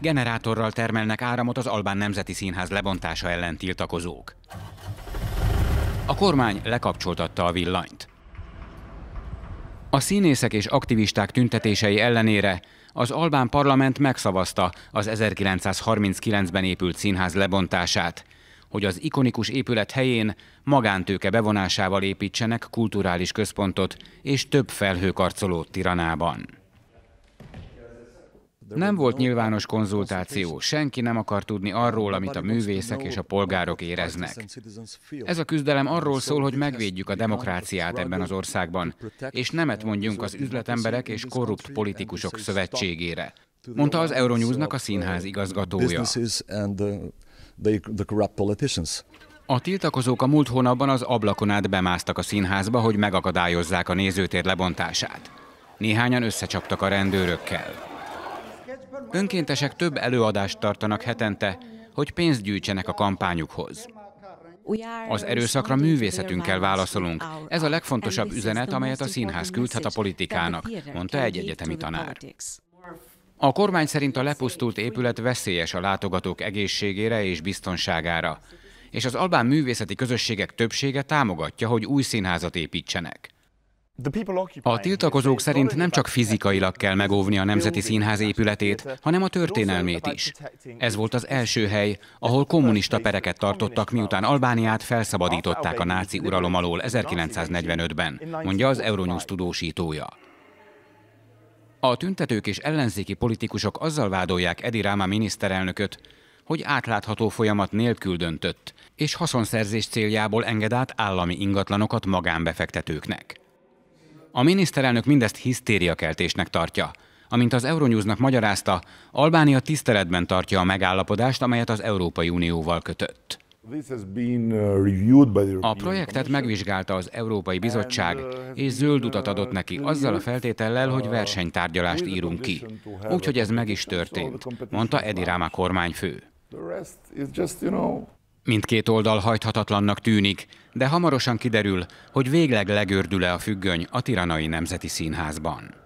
generátorral termelnek áramot az Albán Nemzeti Színház lebontása ellen tiltakozók. A kormány lekapcsoltatta a villanyt. A színészek és aktivisták tüntetései ellenére az Albán parlament megszavazta az 1939-ben épült színház lebontását, hogy az ikonikus épület helyén magántőke bevonásával építsenek kulturális központot és több felhőkarcolót Tiranában. Nem volt nyilvános konzultáció, senki nem akar tudni arról, amit a művészek és a polgárok éreznek. Ez a küzdelem arról szól, hogy megvédjük a demokráciát ebben az országban, és nemet mondjunk az üzletemberek és korrupt politikusok szövetségére, mondta az Euronewsnak a színház igazgatója. A tiltakozók a múlt hónapban az ablakon át bemásztak a színházba, hogy megakadályozzák a nézőtér lebontását. Néhányan összecsaptak a rendőrökkel. Önkéntesek több előadást tartanak hetente, hogy pénzt gyűjtsenek a kampányukhoz. Az erőszakra művészetünkkel válaszolunk. Ez a legfontosabb üzenet, amelyet a színház küldhet a politikának, mondta egy egyetemi tanár. A kormány szerint a lepusztult épület veszélyes a látogatók egészségére és biztonságára, és az albán művészeti közösségek többsége támogatja, hogy új színházat építsenek. A tiltakozók szerint nem csak fizikailag kell megóvni a Nemzeti Színház épületét, hanem a történelmét is. Ez volt az első hely, ahol kommunista pereket tartottak, miután Albániát felszabadították a náci uralom alól 1945-ben, mondja az Euronews tudósítója. A tüntetők és ellenzéki politikusok azzal vádolják Edi Ráma miniszterelnököt, hogy átlátható folyamat nélkül döntött, és haszonszerzés céljából enged át állami ingatlanokat magánbefektetőknek. A miniszterelnök mindezt hisztériakeltésnek tartja. Amint az Euronewsnak magyarázta, Albánia tiszteletben tartja a megállapodást, amelyet az Európai Unióval kötött. Uh, a projektet megvizsgálta az Európai Bizottság, uh, és zöld utat adott neki azzal a feltétellel, hogy uh, versenytárgyalást írunk ki. Úgyhogy ez meg is történt, mondta Edi Ráma kormányfő. Mindkét oldal hajthatatlannak tűnik, de hamarosan kiderül, hogy végleg legördül-e a függöny a Tiranai Nemzeti Színházban.